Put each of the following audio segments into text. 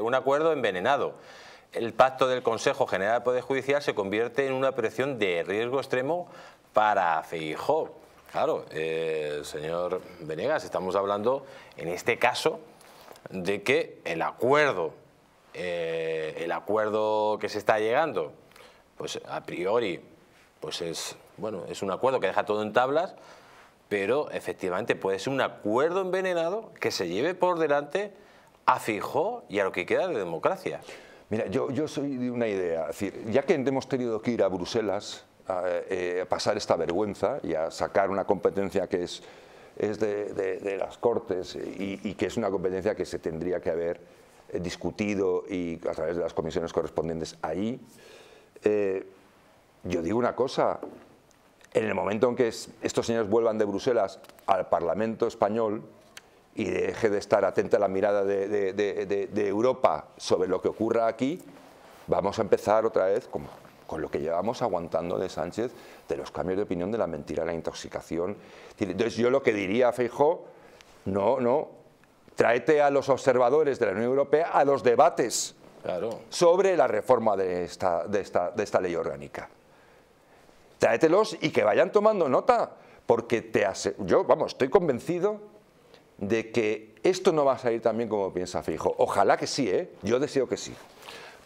Un acuerdo envenenado. El pacto del Consejo General de Poder Judicial se convierte en una presión de riesgo extremo para Feijó. Claro, eh, señor Venegas, estamos hablando en este caso de que el acuerdo, eh, el acuerdo que se está llegando, pues a priori, pues es, bueno, es un acuerdo que deja todo en tablas, pero efectivamente puede ser un acuerdo envenenado que se lleve por delante a Fijo y a lo que queda de democracia. Mira, yo, soy de una idea. ya que hemos tenido que ir a Bruselas eh, a, pasar esta vergüenza y a sacar una competencia que es, de, las Cortes y, que es una competencia que se tendría que haber eh, discutido y a través de las comisiones correspondientes ahí, eh, yo digo una cosa, en el momento en que estos señores vuelvan de Bruselas al Parlamento español, y deje de estar atenta a la mirada de, Europa sobre lo que ocurra aquí, vamos a empezar otra vez con, con, lo que llevamos aguantando de Sánchez, de los cambios de opinión, de la mentira, la intoxicación. Entonces yo lo que diría Feijó, no, no, tráete a los observadores de la Unión Europea a los debates sobre la reforma de esta, de, esta, ley orgánica. Tráetelos y que vayan tomando nota, porque te yo, vamos, estoy convencido de que esto no va a salir tan bien como piensa Fijo. Ojalá que sí, ¿eh? Yo deseo que sí,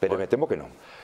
pero me temo que no.